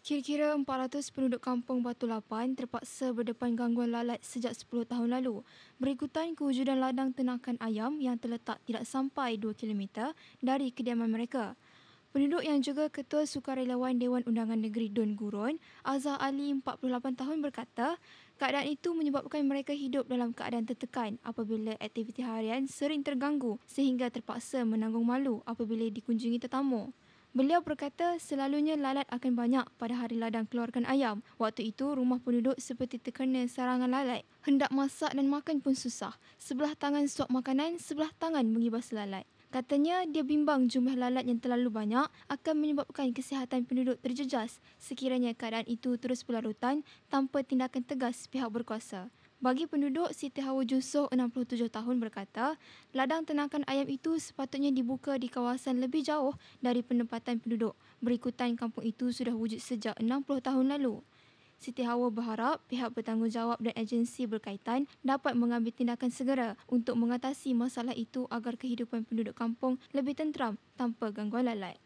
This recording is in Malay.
Kira-kira 400 penduduk kampung Batu Lapan terpaksa berdepan gangguan lalat sejak 10 tahun lalu berikutan kewujudan ladang tenakan ayam yang terletak tidak sampai 2 km dari kediaman mereka. Penduduk yang juga Ketua Sukarelawan Dewan Undangan Negeri Dun Gurun, Azhar Ali 48 tahun berkata, keadaan itu menyebabkan mereka hidup dalam keadaan tertekan apabila aktiviti harian sering terganggu sehingga terpaksa menanggung malu apabila dikunjungi tetamu. Beliau berkata selalunya lalat akan banyak pada hari ladang keluarkan ayam. Waktu itu rumah penduduk seperti terkena sarangan lalat. Hendak masak dan makan pun susah. Sebelah tangan suap makanan, sebelah tangan mengibas lalat. Katanya dia bimbang jumlah lalat yang terlalu banyak akan menyebabkan kesihatan penduduk terjejas sekiranya keadaan itu terus berlarutan tanpa tindakan tegas pihak berkuasa. Bagi penduduk, Siti Hawa Jusoh, 67 tahun berkata, ladang tenakan ayam itu sepatutnya dibuka di kawasan lebih jauh dari penempatan penduduk. Berikutan kampung itu sudah wujud sejak 60 tahun lalu. Siti Hawa berharap pihak bertanggungjawab dan agensi berkaitan dapat mengambil tindakan segera untuk mengatasi masalah itu agar kehidupan penduduk kampung lebih tenteram tanpa gangguan lalat.